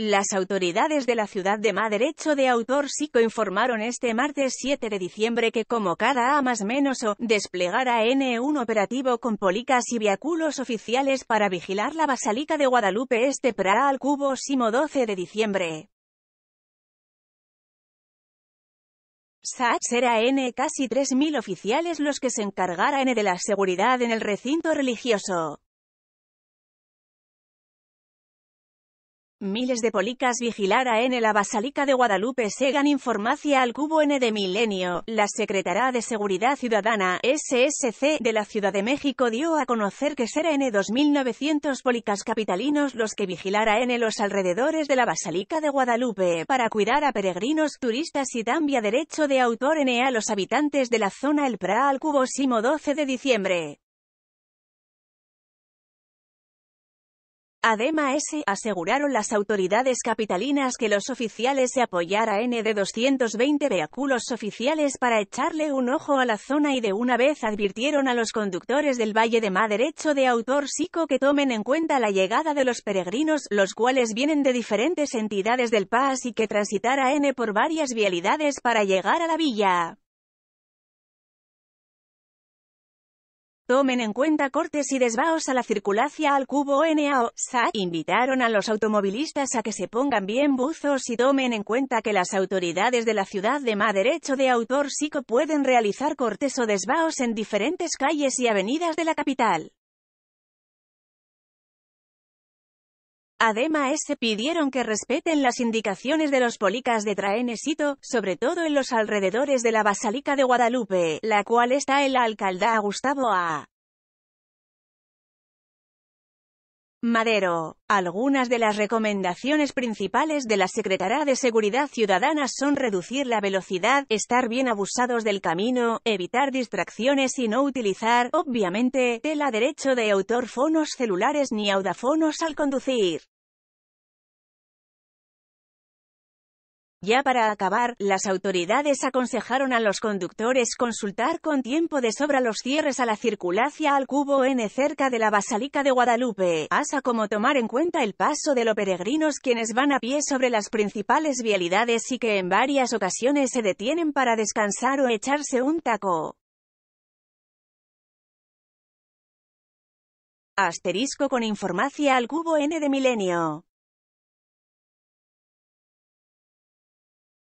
Las autoridades de la ciudad de madrecho de Autor Sico informaron este martes 7 de diciembre que como cada A más menos O, desplegará N un operativo con policas y viaculos oficiales para vigilar la basalica de Guadalupe este para al cubo Simo 12 de diciembre. Sachs será N casi 3.000 oficiales los que se N de la seguridad en el recinto religioso. Miles de policas vigilara en la Basílica de Guadalupe segan información al cubo N de Milenio. La Secretaría de Seguridad Ciudadana, SSC, de la Ciudad de México dio a conocer que serán 2.900 policas capitalinos los que vigilara en los alrededores de la Basílica de Guadalupe para cuidar a peregrinos, turistas y también derecho de autor N a los habitantes de la zona El Pra al cubo Simo 12 de diciembre. Además, aseguraron las autoridades capitalinas que los oficiales se apoyara N de 220 vehículos oficiales para echarle un ojo a la zona y de una vez advirtieron a los conductores del Valle de Má derecho de autor Sico que tomen en cuenta la llegada de los peregrinos, los cuales vienen de diferentes entidades del PAS y que transitara N por varias vialidades para llegar a la villa. Tomen en cuenta cortes y desvaos a la circulación al cubo NAO. invitaron a los automovilistas a que se pongan bien buzos y tomen en cuenta que las autoridades de la ciudad de Maderecho derecho de autor sico pueden realizar cortes o desvaos en diferentes calles y avenidas de la capital. Además se pidieron que respeten las indicaciones de los policas de Traenesito, sobre todo en los alrededores de la Basílica de Guadalupe, la cual está el la Gustavo A. Madero. Algunas de las recomendaciones principales de la Secretaría de Seguridad Ciudadana son reducir la velocidad, estar bien abusados del camino, evitar distracciones y no utilizar, obviamente, el derecho de autor fonos celulares ni audafonos al conducir. Ya para acabar, las autoridades aconsejaron a los conductores consultar con tiempo de sobra los cierres a la circulacia al cubo N cerca de la Basílica de Guadalupe, asa como tomar en cuenta el paso de los peregrinos quienes van a pie sobre las principales vialidades y que en varias ocasiones se detienen para descansar o echarse un taco. Asterisco con información al cubo N de Milenio.